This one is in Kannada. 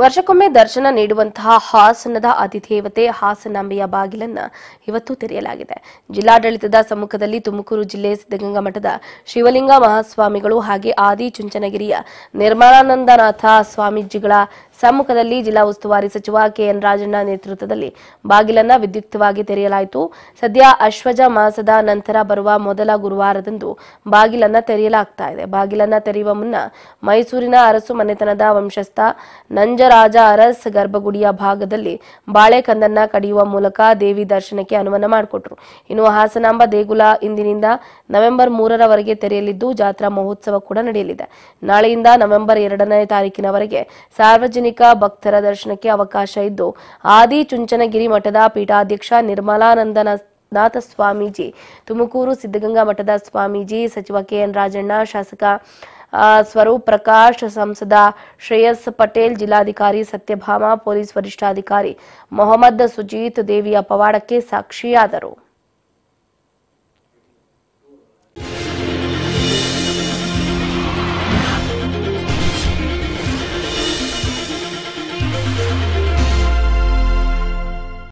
ವರ್ಷಕ್ಕೊಮ್ಮೆ ದರ್ಶನ ನೀಡುವಂತಹ ಹಾಸನದ ಅತಿಥೇವತೆ ಹಾಸನಾಂಬೆಯ ಬಾಗಿಲನ್ನ ಇವತ್ತು ತೆರೆಯಲಾಗಿದೆ ಜಿಲ್ಲಾಡಳಿತದ ಸಮ್ಮುಖದಲ್ಲಿ ತುಮಕೂರು ಜಿಲ್ಲೆ ಸಿದ್ಧಗಂಗಾ ಮಠದ ಶಿವಲಿಂಗ ಮಹಾಸ್ವಾಮಿಗಳು ಹಾಗೆ ಆದಿ ಚುಂಚನಗಿರಿಯ ನಿರ್ಮಲಾನಂದನಾಥ ಸ್ವಾಮೀಜಿಗಳ ಸಮ್ಮುಖದಲ್ಲಿ ಜಿಲ್ಲಾ ಉಸ್ತುವಾರಿ ಸಚಿವ ಕೆಎನ್ ರಾಜಣ್ಣ ನೇತೃತ್ವದಲ್ಲಿ ಬಾಗಿಲನ್ನ ವಿದ್ಯುಕ್ತವಾಗಿ ತೆರೆಯಲಾಯಿತು ಸದ್ಯ ಅಶ್ವಜ ಮಾಸದ ನಂತರ ಬರುವ ಮೊದಲ ಗುರುವಾರದಂದು ಬಾಗಿಲನ್ನ ತೆರೆಯಲಾಗ್ತಾ ಇದೆ ಬಾಗಿಲನ್ನ ತೆರೆಯುವ ಮುನ್ನ ಮೈಸೂರಿನ ಅರಸು ಮನೆತನದ ವಂಶಸ್ಥ ನಂಜರಾಜ ಅರಸ್ ಗರ್ಭಗುಡಿಯ ಭಾಗದಲ್ಲಿ ಬಾಳೆಕಂದನ್ನ ಕಡಿಯುವ ಮೂಲಕ ದೇವಿ ದರ್ಶನಕ್ಕೆ ಅನುಮಾನ ಮಾಡಿಕೊಟ್ರು ಇನ್ನು ಹಾಸನಾಂಬ ದೇಗುಲ ಇಂದಿನಿಂದ ನವೆಂಬರ್ ಮೂರರವರೆಗೆ ತೆರೆಯಲಿದ್ದು ಜಾತ್ರಾ ಮಹೋತ್ಸವ ಕೂಡ ನಡೆಯಲಿದೆ ನಾಳೆಯಿಂದ ನವೆಂಬರ್ ಎರಡನೇ ತಾರೀಕಿನವರೆಗೆ ಸಾರ್ವಜನಿಕ ಸಾರ್ವಜನಿಕ ಭಕ್ತರ ದರ್ಶನಕ್ಕೆ ಅವಕಾಶ ಇದ್ದು ಆದಿ ಚುಂಚನಗಿರಿ ಮಠದ ಪೀಠಾಧ್ಯಕ್ಷ ನಿರ್ಮಲಾನಂದನ ನಾಥ ಸ್ವಾಮೀಜಿ ತುಮಕೂರು ಸಿದ್ಧಗಂಗಾ ಮಠದ ಸ್ವಾಮೀಜಿ ಸಚಿವ ಕೆಎನ್ ರಾಜಣ್ಣ ಶಾಸಕ ಸ್ವರೂಪ್ ಪ್ರಕಾಶ್ ಸಂಸದ ಶ್ರೇಯಸ್ ಪಟೇಲ್ ಜಿಲ್ಲಾಧಿಕಾರಿ ಸತ್ಯಭಾಮ ಪೊಲೀಸ್ ವರಿಷ್ಠಾಧಿಕಾರಿ ಮೊಹಮ್ಮದ್ ಸುಜೀತ್ ದೇವಿಯ ಪವಾಡಕ್ಕೆ ಸಾಕ್ಷಿಯಾದರು